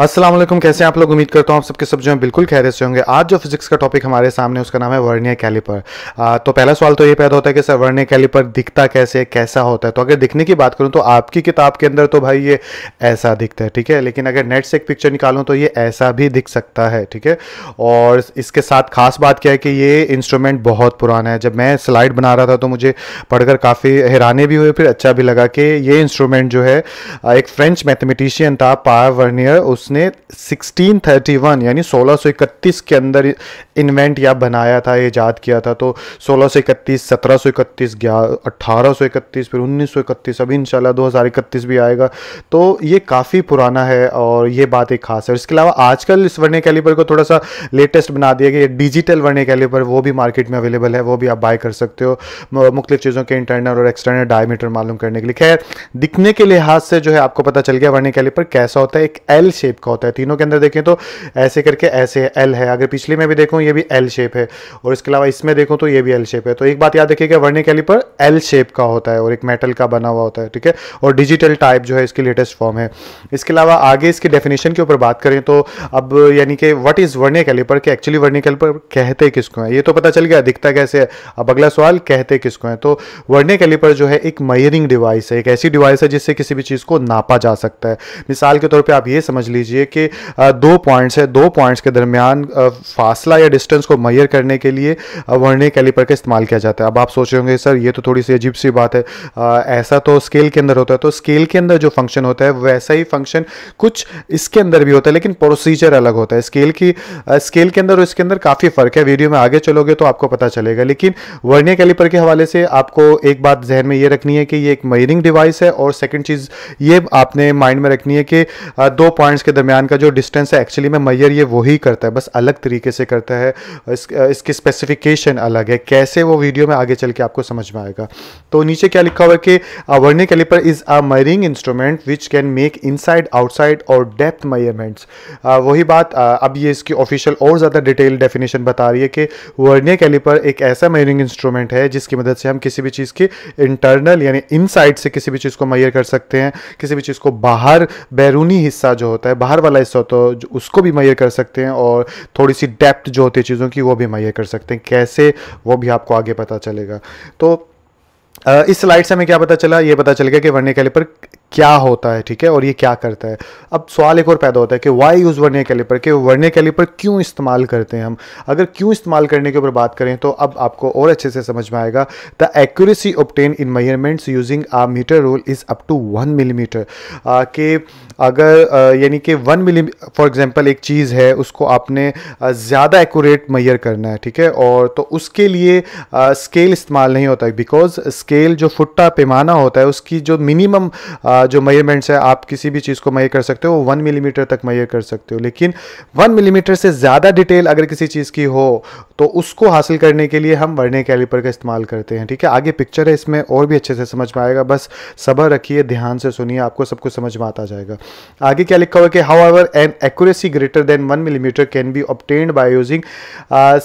अस्सलाम वालेकुम कैसे आप लोग उम्मीद करता हूँ आप सबके सब जो है बिल्कुल खैर से होंगे आज जो फिजिक्स का टॉपिक हमारे सामने उसका नाम है वर्नियर कैलिपर आ, तो पहला सवाल तो ये पैदा होता है कि सर वर्नियर कैलिपर दिखता कैसे कैसा होता है तो अगर दिखने की बात करूँ तो आपकी किताब के अंदर तो भाई ये ऐसा दिखता है ठीक है लेकिन अगर नेट से एक पिक्चर निकालूँ तो ये ऐसा भी दिख सकता है ठीक है और इसके साथ खास बात क्या है कि ये इंस्ट्रूमेंट बहुत पुराना है जब मैं स्लाइड बना रहा था तो मुझे पढ़कर काफ़ी हैरानी भी हुई फिर अच्छा भी लगा कि ये इंस्ट्रूमेंट जो है एक फ्रेंच मैथमेटिशियन था पा वर्नियर उस उसने 1631 यानी 1631 के अंदर इन्वेंट या बनाया था ईजाद किया था तो 1631 1731 इकतीस फिर 1931 अभी इंशाल्लाह 2031 भी आएगा तो ये काफ़ी पुराना है और ये बात एक खास है इसके अलावा आजकल इस वर्णे कैलीपर को थोड़ा सा लेटेस्ट बना दिया गया डिजिटल वर्णे कैलीपर वो भी मार्केट में अवेलेबल है वो भी आप बाय कर सकते हो मुख्त चीज़ों के इंटरनल और एक्सटर्नल डायमीटर मालूम करने के लिए खैर दिखने के लिहाज से जो है आपको पता चल गया वर्ण कैलीपर कैसा होता है एक एल शेप शेप का होता है तीनों के अंदर देखें तो ऐसे करके ऐसे है एल है अगर पिछले में भी देखूँ ये भी एल शेप है और इसके अलावा इसमें देखूँ तो ये भी एल शेप है तो एक बात याद रखिएगा वर्णिक कैलिपर एल शेप का होता है और एक मेटल का बना हुआ होता है ठीक है और डिजिटल टाइप जो है इसकी लेटेस्ट फॉर्म है इसके अलावा आगे इसके डेफिनेशन के ऊपर बात करें तो अब यानी कि व्हाट इज़ वर्णिक कैलिपर के एक्चुअली वर्णिक कैलिपर कहते किसको है ये तो पता चल गया दिखता कैसे है अब अगला सवाल कहते किसको है तो वर्णिक कैलिपर जो है एक मयरिंग डिवाइस है एक ऐसी डिवाइस है जिससे किसी भी चीज़ को नापा जा सकता है मिसाल के तौर पर आप ये समझ लीजिए लीजिए कि दो पॉइंट्स है दो पॉइंट्स के दरमियान फासला या डिस्टेंस को मैयर करने के लिए वर्नियर कैलिपर का इस्तेमाल किया जाता है अब आप सोच रहे होंगे सर ये तो थोड़ी सी अजीब सी बात है ऐसा तो स्केल के अंदर होता है तो स्केल के अंदर जो फंक्शन होता है वैसा ही फंक्शन कुछ इसके अंदर भी होता है लेकिन प्रोसीजर अलग होता है स्केल की स्केल के अंदर और इसके अंदर काफ़ी फ़र्क है वीडियो में आगे चलोगे तो आपको पता चलेगा लेकिन वर्णिया कैलिपर के हवाले से आपको एक बात जहन में ये रखनी है कि ये एक मयरिंग डिवाइस है और सेकंड चीज़ ये आपने माइंड में रखनी है कि दो पॉइंट्स के इसके दरमियान का जो डिस्टेंस है एक्चुअली में मैयर ये वही करता है बस अलग तरीके से करता है इस, इसकी स्पेसिफिकेशन अलग है कैसे वो वीडियो में आगे चल के आपको समझ में आएगा तो नीचे क्या लिखा हुआ है कि vernier caliper is a measuring instrument which can make inside outside और डेप्थ मयरमेंट्स वही बात आ, अब ये इसकी ऑफिशियल और ज़्यादा डिटेल डेफिनेशन बता रही है कि वर्नियर कैलिपर एक ऐसा मयरिंग इंस्ट्रूमेंट है जिसकी मदद से हम किसी भी चीज़ के इंटरनल यानी इनसाइड से किसी भी चीज़ को मैयर कर सकते हैं किसी भी चीज़ को बाहर बैरूनी हिस्सा जो होता है बाहर वाला हिस्सा होता तो है उसको भी मैयर कर सकते हैं और थोड़ी सी डेप्थ जो होती है चीज़ों की वो भी मैयर कर सकते हैं कैसे वो भी आपको आगे पता चलेगा तो इस स्लाइड से हमें क्या पता चला ये पता चल गया कि वर्नियर कैलिपर क्या होता है ठीक है और ये क्या करता है अब सवाल एक और पैदा होता है कि वाई यूज़ वर्नियर कैलिपर के वर्नियर कैलिपर क्यों इस्तेमाल करते हैं हम अगर क्यों इस्तेमाल करने के ऊपर बात करें तो अब आपको और अच्छे से समझ में आएगा the accuracy obtained in measurements using a metre rule is up to one millimetre के अगर यानी कि वन मिली फॉर एग्ज़ाम्पल एक चीज़ है उसको आपने ज़्यादा एक्यूरेट मैयर करना है ठीक है और तो उसके लिए स्केल इस्तेमाल नहीं होता है बिकॉज स्केल जो फुट्टा पैमाना होता है उसकी जो मिनिमम जो मेयरमेंट्स है आप किसी भी चीज़ को मैयर कर सकते हो वो वन मिलीमीटर तक मैयर कर सकते हो लेकिन वन मिलीमीटर से ज़्यादा डिटेल अगर किसी चीज़ की हो तो उसको हासिल करने के लिए हम वर्णे कैलिपर का इस्तेमाल करते हैं ठीक है आगे पिक्चर है इसमें और भी अच्छे से समझ में आएगा बस सबर रखिए ध्यान से सुनिए आपको सब कुछ समझ में आता जाएगा आगे क्या लिखा हुआ कि however an accuracy greater than one millimetre can be obtained by using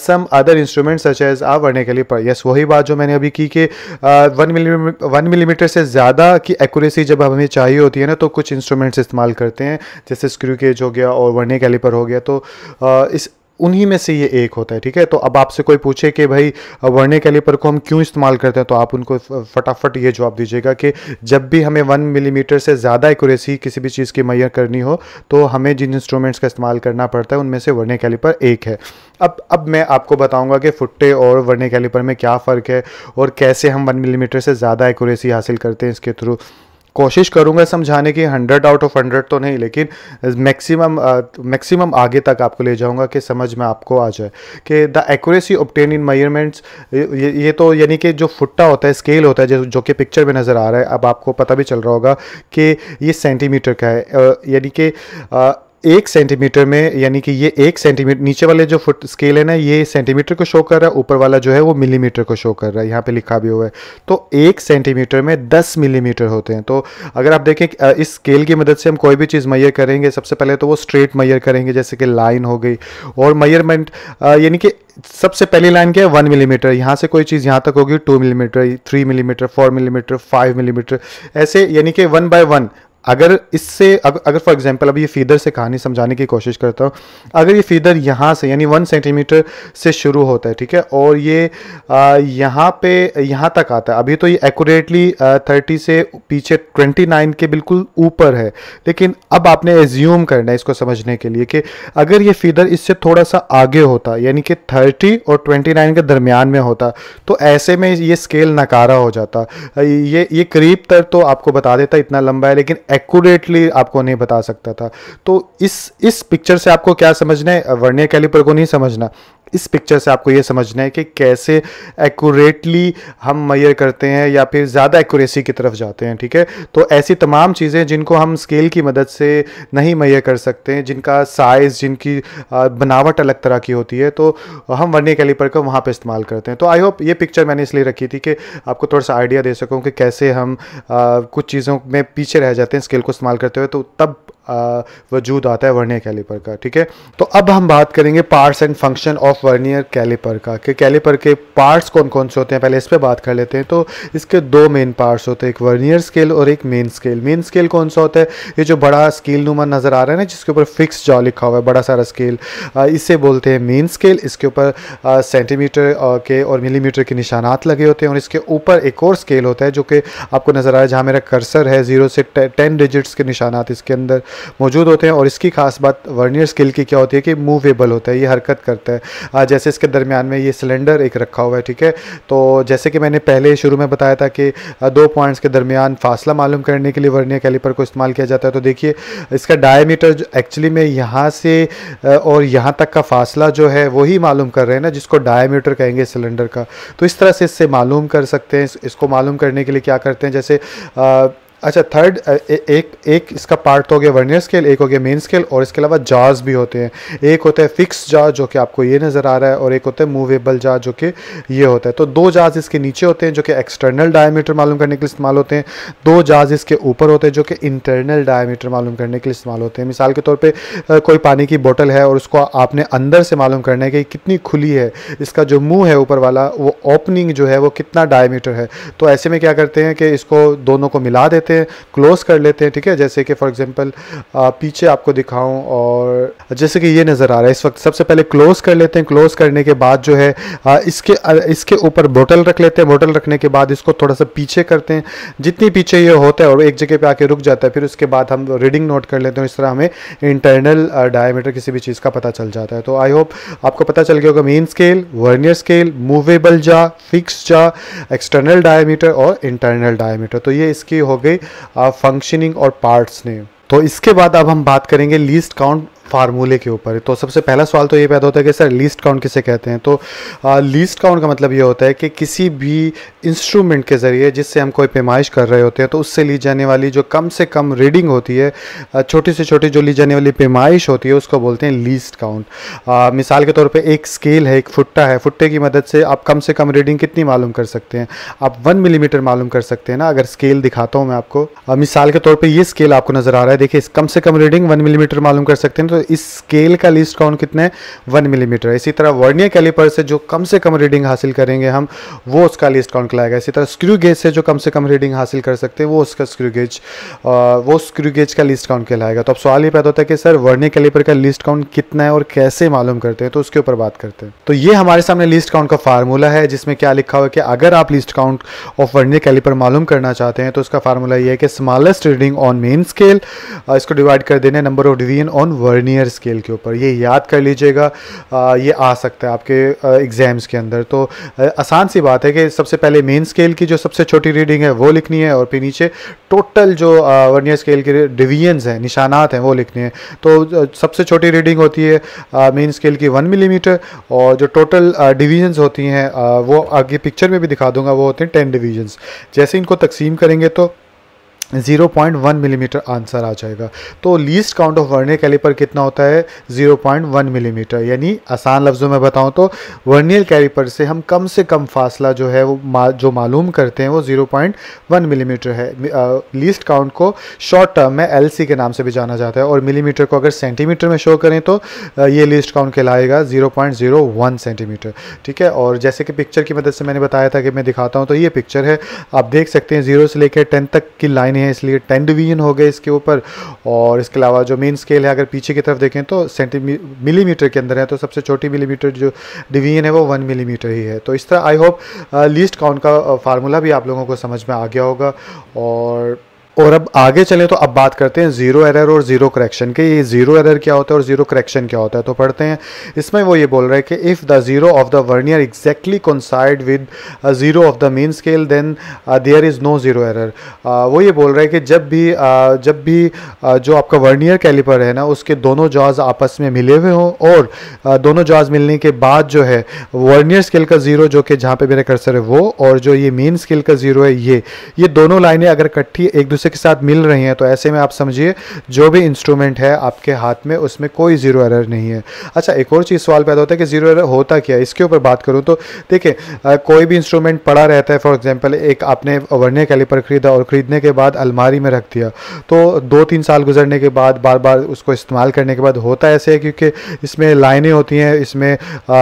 some other instrument such as a vernier के लिए पढ़ यस वही बात जो मैंने अभी की कि वन मिलीमीटर वन मिलीमीटर से ज़्यादा की एक्यूरेसी जब हमें चाहिए होती है ना तो कुछ इंस्ट्रूमेंट्स इस्तेमाल करते हैं जैसे स्क्रू केज हो गया और वर्ने कैलिपर हो गया तो uh, इस उन्हीं में से ये एक होता है ठीक है तो अब आपसे कोई पूछे कि भाई वर्णे कैलिपर को हम क्यों इस्तेमाल करते हैं तो आप उनको फटाफट ये जवाब दीजिएगा कि जब भी हमें वन मिलीमीटर से ज़्यादा एक्यूरेसी किसी भी चीज़ की मैयर करनी हो तो हमें जिन इंस्ट्रूमेंट्स का इस्तेमाल करना पड़ता है उनमें से वर्णे कैलिपर एक है अब अब मैं आपको बताऊँगा कि फुट्टे और वर्णे कैलिपर में क्या फ़र्क है और कैसे हम वन मिलीमीटर से ज़्यादा एक्यूरेसी हासिल करते हैं इसके थ्रू कोशिश करूँगा समझाने की हंड्रेड आउट ऑफ हंड्रेड तो नहीं लेकिन मैक्सिमम मैक्सिमम आगे तक आपको ले जाऊँगा कि समझ में आपको आ जाए कि the accuracy obtained in measurements ये तो यानी कि जो फुट्टा होता है स्केल होता है जो जो कि पिक्चर में नज़र आ रहा है अब आपको पता भी चल रहा होगा कि ये सेंटीमीटर का है यानी कि एक सेंटीमीटर में यानी कि ये एक सेंटीमीटर नीचे वाले जो फुट स्केल है ना ये सेंटीमीटर को शो कर रहा है ऊपर वाला जो है वो मिलीमीटर को शो कर रहा है यहाँ पे लिखा भी हुआ है तो एक सेंटीमीटर में दस मिलीमीटर होते हैं तो अगर आप देखें इस स्केल की मदद से हम कोई भी चीज़ मैयर करेंगे सबसे पहले तो वो स्ट्रेट मैयर करेंगे जैसे कि लाइन हो गई और मैयरमेंट यानी कि सबसे पहली लाइन क्या है वन मिलीमीटर यहाँ से कोई चीज़ यहाँ तक होगी two millimetre three millimetre four millimetre five millimetre ऐसे यानी कि वन बाय वन अगर इससे अगर फॉर एग्जांपल अभी ये फीदर से कहानी समझाने की कोशिश करता हूँ अगर ये फीदर यहाँ से यानी वन सेंटीमीटर से शुरू होता है ठीक है और ये यहाँ पे यहाँ तक आता है अभी तो ये एक्यूरेटली थर्टी से पीछे ट्वेंटी नाइन के बिल्कुल ऊपर है लेकिन अब आपने एज्यूम करना है इसको समझने के लिए कि अगर ये फीदर इससे थोड़ा सा आगे होता यानी कि थर्टी और ट्वेंटी नाइन के दरमियान में होता तो ऐसे में ये स्केल नकारा हो जाता ये ये करीब तर तो आपको बता देता इतना लंबा है लेकिन एक्यूरेटली आपको नहीं बता सकता था तो इस इस पिक्चर से आपको क्या समझना है वर्नियर कैलिपर को नहीं समझना इस पिक्चर से आपको ये समझना है कि कैसे एक्यूरेटली हम मैयर करते हैं या फिर ज़्यादा एक्यूरेसी की तरफ जाते हैं ठीक है तो ऐसी तमाम चीज़ें जिनको हम स्केल की मदद से नहीं मैयर कर सकते हैं जिनका साइज़ जिनकी बनावट अलग तरह की होती है तो हम वर्नियर कैलीपर का वहाँ पर इस्तेमाल करते हैं तो आई होप ये पिक्चर मैंने इसलिए रखी थी कि आपको थोड़ा सा आइडिया दे सकूँ कि कैसे हम आ, कुछ चीज़ों में पीछे रह जाते हैं स्केल को इस्तेमाल करते हुए तो तब वजूद आता है वर्नियर कैलिपर का ठीक है तो अब हम बात करेंगे parts and function of vernier caliper का कि कैलिपर के पार्ट्स कौन कौन से होते हैं पहले इस पर बात कर लेते हैं तो इसके दो मेन पार्ट्स होते हैं एक वर्नियर स्केल और एक मेन स्केल मेन स्केल कौन सा होता है ये जो बड़ा स्केल नुमा नज़र आ रहा है ना जिसके ऊपर फिक्स जॉ लिखा हुआ है बड़ा सारा स्केल इसे बोलते हैं मेन स्केल इसके ऊपर सेंटीमीटर के और मिलीमीटर के निशानात लगे होते हैं और इसके ऊपर एक और स्केल होता है जो कि आपको नज़र आ रहा है जहाँ मेरा कर्सर है ज़ीरो से टेन डिजिट्स के निशानात इसके अंदर मौजूद होते हैं और इसकी खास बात वर्नियर स्किल की क्या होती है कि मूवेबल होता है ये हरकत करता है जैसे इसके दरमियान में ये सिलेंडर एक रखा हुआ है ठीक है तो जैसे कि मैंने पहले शुरू में बताया था कि दो पॉइंट्स के दरमियान फासला मालूम करने के लिए वर्नियर कैलिपर को इस्तेमाल किया जाता है तो देखिए इसका डायमीटर एक्चुअली में यहाँ से और यहाँ तक का फासला जो है वही मालूम कर रहे हैं ना जिसको डायमीटर कहेंगे सिलेंडर का तो इस तरह से इससे मालूम कर सकते हैं इसको मालूम करने के लिए क्या करते हैं जैसे आ, अच्छा थर्ड एक एक इसका पार्ट हो गया वर्नियर स्केल एक हो गया मेन स्केल और इसके अलावा जार्ज भी होते हैं एक होता है फिक्स जार जो कि आपको ये नज़र आ रहा है और एक होता है मूवेबल जार जो कि ये होता है तो दो जार्ज इसके नीचे होते हैं जो कि एक्सटर्नल डायमीटर मालूम करने के लिए इस्तेमाल होते हैं दो जार्ज इसके ऊपर होते हैं जो कि इंटरनल डायमीटर मालूम करने के लिए इस्तेमाल होते हैं मिसाल के तौर पर कोई पानी की बॉटल है और उसको आपने अंदर से मालूम करना है कि कितनी खुली है इसका जो मुँह है ऊपर वाला वो ओपनिंग जो है वो कितना डायमीटर है तो ऐसे में क्या करते हैं कि इसको दोनों को मिला देते हैं हैं क्लोज कर लेते हैं ठीक है जैसे कि फॉर एग्जांपल पीछे आपको दिखाऊं और जैसे कि ये नज़र आ रहा है इस वक्त सबसे पहले क्लोज कर लेते हैं क्लोज करने के बाद जो है आ, इसके इसके ऊपर बोटल रख लेते हैं बोटल रखने के बाद इसको थोड़ा सा पीछे करते हैं जितनी पीछे ये होता है और एक जगह पर आके रुक जाता है फिर उसके बाद हम रीडिंग नोट कर लेते हैं इस तरह हमें इंटरनल डायमीटर किसी भी चीज़ का पता चल जाता है तो आई होप आपको पता चल गया होगा main scale vernier scale movable jaw fix jaw external diameter और इंटरनल डायमीटर तो ये इसकी हो गई ఆ ఫంక్షనింగ్ ఆర్ పార్ట్స్ నే తో ఇస్కే బాద్ అబ్ హం బాత్ karenge list count फार्मूले के ऊपर तो सबसे पहला सवाल तो ये पैदा होता है कि सर लीस्ट काउंट किसे कहते हैं तो लीस्ट काउंट का मतलब ये होता है कि किसी भी इंस्ट्रूमेंट के ज़रिए जिससे हम कोई पैमाइश कर रहे होते हैं तो उससे ली जाने वाली जो कम से कम रीडिंग होती है छोटी से छोटी जो ली जाने वाली पैमाइश होती है उसको बोलते हैं लीस्ट काउंट मिसाल के तौर पर एक स्केल है एक फुट्टा है फुट्टे की मदद से आप कम से कम रीडिंग कितनी मालूम कर सकते हैं आप वन मिलीमीटर मालूम कर सकते हैं ना अगर स्केल दिखाता हूँ मैं आपको मिसाल के तौर पर ये स्केल आपको नज़र आ रहा है देखिए कम से कम रीडिंग वन मिलीमीटर मालूम कर सकते हैं तो इस स्केल का लिस्ट काउंट कितने वन मिलीमीटर इसी तरह वर्नियर कैलिपर से जो कम से कम रीडिंग हासिल करेंगे हम वो उसका लिस्ट काउंट लाएगा इसी तरह स्क्रू गेज से जो कम से कम रीडिंग हासिल कर सकते हैं वो उसका स्क्रू गेज वो स्क्रू गेज का लिस्ट काउंट कहलाएगा तो अब सवाल ये पैदा होता है कि सर वर्नियर कैलिपर का लिस्ट काउंट कितना है और कैसे मालूम करते हैं तो उसके ऊपर बात करते हैं तो ये हमारे सामने लिस्ट काउंट का फार्मूला है जिसमें क्या लिखा हुआ है कि अगर आप least count of vernier calliper मालूम करना चाहते हैं तो उसका फार्मूला ये है कि smallest reading on main scale इसको डिवाइड कर देने number of division on vernier linear scale के ऊपर ये याद कर लीजिएगा ये आ सकता है आपके एग्ज़ाम्स के अंदर तो आसान सी बात है कि सबसे पहले मेन स्केल की जो सबसे छोटी रीडिंग है वो लिखनी है और फिर नीचे टोटल जो वर्नियर स्केल के डिवीजन हैं निशानात हैं वो लिखने हैं तो सबसे छोटी रीडिंग होती है मेन स्केल की वन मिलीमीटर और जो टोटल डिवीजन्स होती हैं वो आगे पिक्चर में भी दिखा दूंगा वो होते हैं टेन डिवीजनस जैसे इनको तकसीम करेंगे तो 0.1 मिलीमीटर mm आंसर आ जाएगा तो least count of vernier calliper कितना होता है 0.1 मिलीमीटर mm, यानी आसान लफ्ज़ों में बताऊं तो वर्नियर कैलिपर से हम कम से कम फासला जो है वो मा, जो मालूम करते हैं वो 0.1 मिलीमीटर mm है लीस्ट काउंट को शॉर्ट टर्म में एल के नाम से भी जाना जाता है और मिलीमीटर को अगर सेंटीमीटर में शो करें तो ये लीस्ट काउंट कहलाएगा ज़ीरो सेंटीमीटर ठीक है और जैसे कि पिक्चर की मदद से मैंने बताया था कि मैं दिखाता हूँ तो ये पिक्चर है आप देख सकते हैं ज़ीरो से लेकर टेंथ तक की लाइन नाइन है इसलिए टेन डिवीजन हो गए इसके ऊपर और इसके अलावा जो मेन स्केल है अगर पीछे की तरफ देखें तो सेंटीमी मिलीमीटर के अंदर है तो सबसे छोटी मिलीमीटर जो डिवीजन है वो वन मिलीमीटर ही है तो इस तरह आई होप लीस्ट काउंट का फार्मूला uh, भी आप लोगों को समझ में आ गया होगा और और अब आगे चलें तो अब बात करते हैं ज़ीरो एरर और ज़ीरो करेक्शन के ये ज़ीरो एरर क्या होता है और ज़ीरो करेक्शन क्या होता है तो पढ़ते हैं इसमें वो ये बोल रहा है कि if the zero of the vernier exactly coincide with zero of the main scale then there is no zero error वो ये बोल रहा है कि जब भी uh, जब भी uh, जो आपका वर्नियर कैलिपर है ना उसके दोनों जॉज आपस में मिले हुए हों और uh, दोनों जॉज मिलने के बाद जो है वर्नियर स्केल का ज़ीरो जो कि जहाँ पर मेरा कर्सर है वो और जो ये मेन स्केल का ज़ीरो है ये ये दोनों लाइनें अगर इकट्ठी एक दूसरे दूसरे के साथ मिल रही हैं तो ऐसे में आप समझिए जो भी इंस्ट्रूमेंट है आपके हाथ में उसमें कोई ज़ीरो एरर नहीं है अच्छा एक और चीज़ सवाल पैदा होता है कि ज़ीरो एरर होता क्या है इसके ऊपर बात करूँ तो देखिए कोई भी इंस्ट्रूमेंट पड़ा रहता है फॉर एग्जाम्पल एक आपने वर्नियर कैलिपर खरीदा और ख़रीदने के बाद अलमारी में रख दिया तो दो तीन साल गुजरने के बाद बार बार उसको इस्तेमाल करने के बाद होता ऐसे है क्योंकि इसमें लाइनें होती हैं इसमें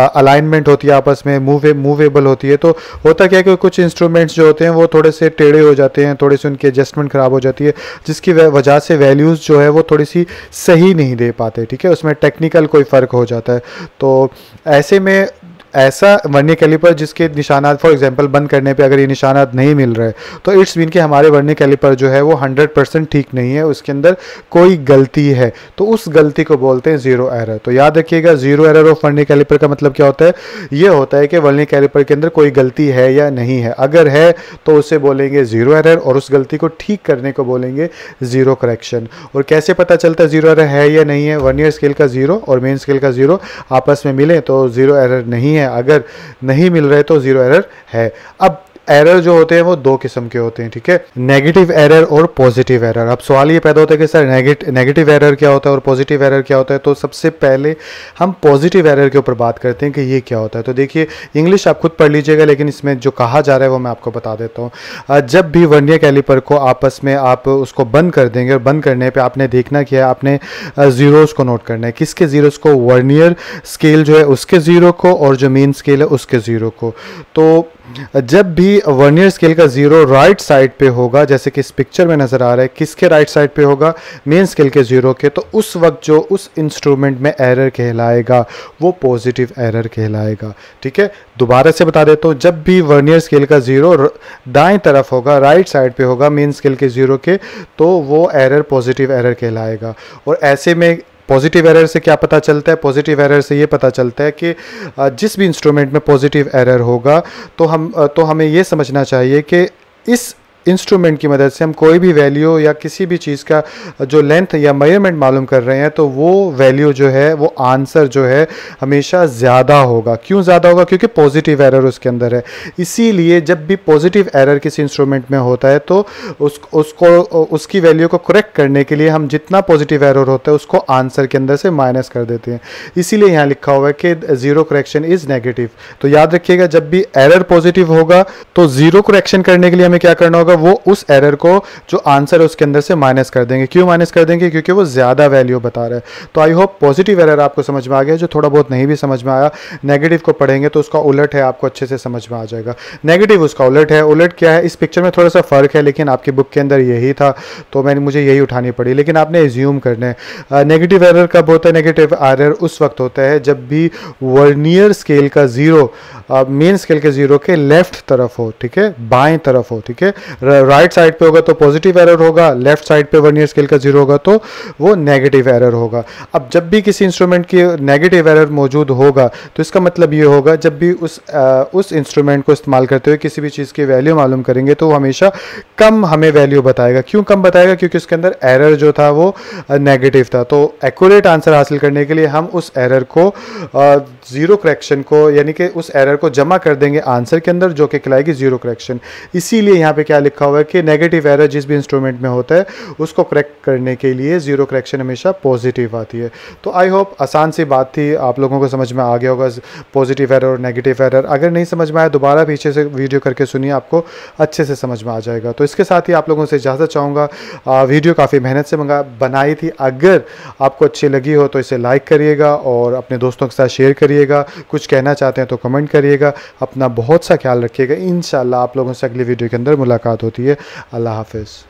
अलाइनमेंट होती है आपस में मूवे मूवेबल होती है तो होता क्या है कि कुछ इंस्ट्रूमेंट्स जो होते हैं वो थोड़े से टेढ़े हो जाते हैं थोड़े से उनके एडजस्टमेंट ख़राब हो जाती है जिसकी वजह से वैल्यूज़ जो है वो थोड़ी सी सही नहीं दे पाते ठीक है उसमें टेक्निकल कोई फ़र्क हो जाता है तो ऐसे में ऐसा वर्नियर कैलिपर जिसके निशानात फॉर एग्जांपल बंद करने पे अगर ये निशानात नहीं मिल रहे तो इट्स मीन कि हमारे वर्नियर कैलिपर जो है वो 100 परसेंट ठीक नहीं है उसके अंदर कोई गलती है तो उस गलती को बोलते हैं ज़ीरो एरर तो याद रखिएगा zero error of vernier caliper का मतलब क्या होता है ये होता है कि वर्नियर कैलिपर के अंदर कोई गलती है या नहीं है अगर है तो उसे बोलेंगे ज़ीरो एरर और उस गलती को ठीक करने को बोलेंगे ज़ीरो करेक्शन और कैसे पता चलता है ज़ीरो एरर है या नहीं है वर्नियर स्केल का ज़ीरो और मेन स्केल का ज़ीरो आपस में मिलें तो ज़ीरो एरर नहीं है है अगर नहीं मिल रहे तो ज़ीरो एरर है अब एरर जो होते हैं वो दो किस्म के होते हैं ठीक है नेगेटिव एरर और पॉजिटिव एरर अब सवाल ये पैदा होता है कि सर नेगेटिव एरर क्या होता है और पॉजिटिव एरर क्या होता है तो सबसे पहले हम पॉजिटिव एरर के ऊपर बात करते हैं कि ये क्या होता है तो देखिए इंग्लिश आप खुद पढ़ लीजिएगा लेकिन इसमें जो कहा जा रहा है वो मैं आपको बता देता हूँ जब भी वर्नियर कैलिपर को आपस में आप उसको बंद कर देंगे और बंद करने पर आपने देखना किया आपने ज़ीरोज़ को नोट करना है किसके ज़ीरोज़ को वर्नियर स्केल जो है उसके ज़ीरो को और जो मेन स्केल है उसके ज़ीरो को तो जब भी वर्नियर स्केल का ज़ीरो राइट साइड पे होगा जैसे कि इस पिक्चर में नज़र आ रहा है किसके राइट साइड पे होगा मेन स्केल के ज़ीरो के तो उस वक्त जो उस इंस्ट्रूमेंट में एरर कहलाएगा वो पॉजिटिव एरर कहलाएगा ठीक है दोबारा से बता देता हूँ जब भी वर्नियर स्केल का ज़ीरो दाएं तरफ होगा राइट साइड पे होगा मेन स्केल के ज़ीरो के तो वो एरर पॉजिटिव एरर कहलाएगा और ऐसे में पॉजिटिव एरर से क्या पता चलता है पॉजिटिव एरर से ये पता चलता है कि जिस भी इंस्ट्रूमेंट में पॉजिटिव एरर होगा तो हम तो हमें ये समझना चाहिए कि इस इंस्ट्रूमेंट की मदद से हम कोई भी वैल्यू या किसी भी चीज़ का जो लेंथ या मेयरमेंट मालूम कर रहे हैं तो वो वैल्यू जो है वो आंसर जो है हमेशा ज़्यादा होगा क्यों ज़्यादा होगा क्योंकि पॉजिटिव एरर उसके अंदर है इसीलिए जब भी पॉजिटिव एरर किसी इंस्ट्रूमेंट में होता है तो उस उसको उसकी वैल्यू को करेक्ट करने के लिए हम जितना पॉजिटिव एरर होता है उसको आंसर के अंदर से माइनस कर देते हैं इसीलिए यहाँ लिखा हुआ है कि ज़ीरो करेक्शन इज़ नेगेटिव तो याद रखिएगा जब भी एरर पॉजिटिव होगा तो ज़ीरो करेक्शन करने के लिए हमें क्या करना होगा होगा वो उस एरर को जो आंसर है उसके अंदर से माइनस कर देंगे क्यों माइनस कर देंगे क्योंकि वो ज़्यादा वैल्यू बता रहा है तो आई होप पॉजिटिव एरर आपको समझ में आ गया जो थोड़ा बहुत नहीं भी समझ में आया नेगेटिव को पढ़ेंगे तो उसका उलट है आपको अच्छे से समझ में आ जाएगा नेगेटिव उसका उलट है उलट क्या है इस पिक्चर में थोड़ा सा फ़र्क है लेकिन आपकी बुक के अंदर यही था तो मैंने मुझे यही उठानी पड़ी लेकिन आपने एज्यूम करने नेगेटिव एरर कब होता है नेगेटिव एरर उस वक्त होता है जब भी वर्नियर स्केल का ज़ीरो मेन स्केल के ज़ीरो के लेफ्ट तरफ हो ठीक है बाएं तरफ हो ठीक है राइट साइड पे होगा तो पॉजिटिव एरर होगा लेफ्ट साइड पे वर्नियर स्केल का जीरो होगा तो वो नेगेटिव एरर होगा अब जब भी किसी इंस्ट्रूमेंट की नेगेटिव एरर मौजूद होगा तो इसका मतलब ये होगा जब भी उस आ, उस इंस्ट्रूमेंट को इस्तेमाल करते हुए किसी भी चीज़ की वैल्यू मालूम करेंगे तो वो हमेशा कम हमें वैल्यू बताएगा क्यों कम बताएगा क्योंकि उसके अंदर एरर जो था वो नेगेटिव था तो एक्यूरेट आंसर हासिल करने के लिए हम उस एरर को ज़ीरो करेक्शन को यानी कि उस एरर को जमा कर देंगे आंसर के अंदर जो कि कहलाएगी ज़ीरो करेक्शन इसीलिए यहाँ पे क्या लिखा लिखा हुआ है कि नेगेटिव एरर जिस भी इंस्ट्रूमेंट में होता है उसको करेक्ट करने के लिए ज़ीरो करेक्शन हमेशा पॉजिटिव आती है तो आई होप आसान सी बात थी आप लोगों को समझ में आ गया होगा पॉजिटिव एरर और नेगेटिव एरर अगर नहीं समझ में आया दोबारा पीछे से वीडियो करके सुनिए आपको अच्छे से समझ में आ जाएगा तो इसके साथ ही आप लोगों से इजाज़त चाहूँगा वीडियो काफ़ी मेहनत से मंगा बनाई थी अगर आपको अच्छी लगी हो तो इसे लाइक करिएगा और अपने दोस्तों के साथ शेयर करिएगा कुछ कहना चाहते हैं तो कमेंट करिएगा अपना बहुत सा ख्याल रखिएगा इन आप लोगों से अगली वीडियो के अंदर मुलाकात होती है अल्लाह हाफिज़